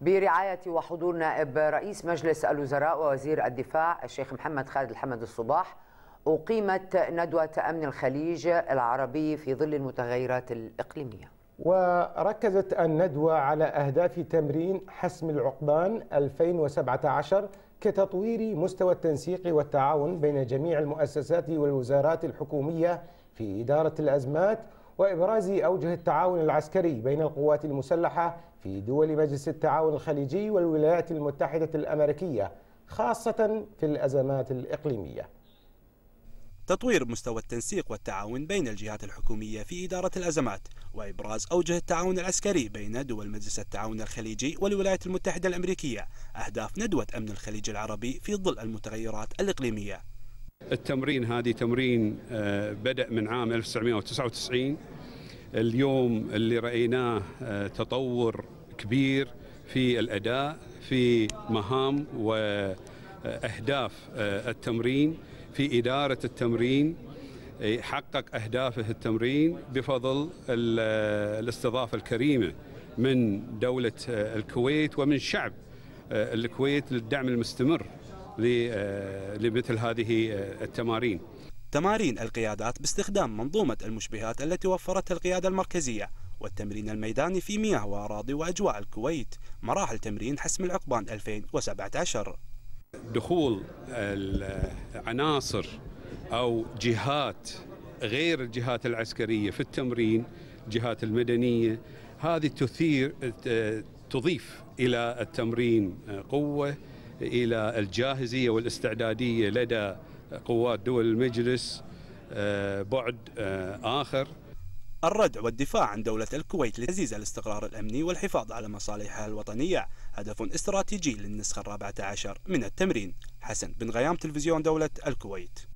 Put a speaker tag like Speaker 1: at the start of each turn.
Speaker 1: برعاية وحضور نائب رئيس مجلس الوزراء ووزير الدفاع الشيخ محمد خالد الحمد الصباح أقيمت ندوة أمن الخليج العربي في ظل المتغيرات الإقليمية
Speaker 2: وركزت الندوة على أهداف تمرين حسم العقبان 2017 كتطوير مستوى التنسيق والتعاون بين جميع المؤسسات والوزارات الحكومية في إدارة الأزمات وإبراز أوجه التعاون العسكري بين القوات المسلحة في دول مجلس التعاون الخليجي والولايات المتحدة الأمريكية خاصة في الأزمات الإقليمية
Speaker 3: تطوير مستوى التنسيق والتعاون بين الجهات الحكومية في إدارة الأزمات وإبراز أوجه التعاون العسكري بين دول مجلس التعاون الخليجي والولايات المتحدة الأمريكية أهداف ندوة أمن الخليج العربي في ظل المتغيرات
Speaker 4: الإقليمية التمرين هذه تمرين آه، بدأ من عام 1999 اليوم اللي رأيناه آه، تطور كبير في الأداء في مهام وأهداف آه، التمرين في إدارة التمرين حقق أهدافه التمرين بفضل الاستضافة الكريمة من دولة الكويت ومن شعب الكويت للدعم المستمر آه، لمثل هذه آه، التمارين تمارين القيادات باستخدام منظومة المشبهات
Speaker 3: التي وفرتها القيادة المركزية والتمرين الميداني في مياه وأراضي وأجواء الكويت مراحل تمرين حسم العقبان 2017
Speaker 4: دخول العناصر أو جهات غير الجهات العسكرية في التمرين جهات المدنية هذه تثير آه، تضيف إلى التمرين قوة إلى الجاهزية والاستعدادية لدى قوات دول المجلس آه، بعد آه، آخر
Speaker 3: الردع والدفاع عن دولة الكويت لتعزيز الاستقرار
Speaker 4: الأمني والحفاظ على مصالحها
Speaker 3: الوطنية هدف استراتيجي للنسخة الرابعة عشر من التمرين حسن بن غيام تلفزيون دولة الكويت